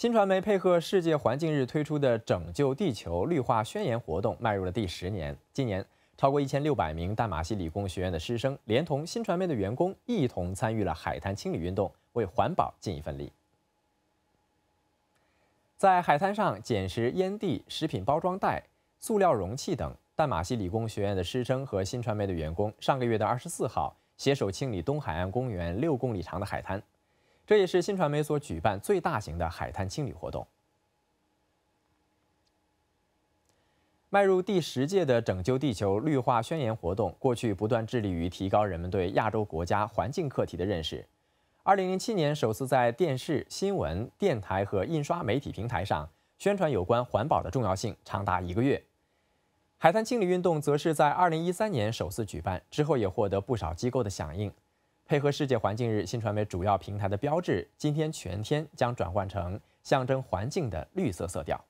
新传媒配合世界环境日推出的“拯救地球绿化宣言”活动迈入了第十年。今年，超过一千六百名淡马锡理工学院的师生，连同新传媒的员工一同参与了海滩清理运动，为环保尽一份力。在海滩上捡拾烟蒂、食品包装袋、塑料容器等，淡马锡理工学院的师生和新传媒的员工上个月的二十四号，携手清理东海岸公园六公里长的海滩。这也是新传媒所举办最大型的海滩清理活动。迈入第十届的“拯救地球绿化宣言”活动，过去不断致力于提高人们对亚洲国家环境课题的认识。二零零七年首次在电视、新闻、电台和印刷媒体平台上宣传有关环保的重要性，长达一个月。海滩清理运动则是在二零一三年首次举办，之后也获得不少机构的响应。配合世界环境日，新传媒主要平台的标志今天全天将转换成象征环境的绿色色调。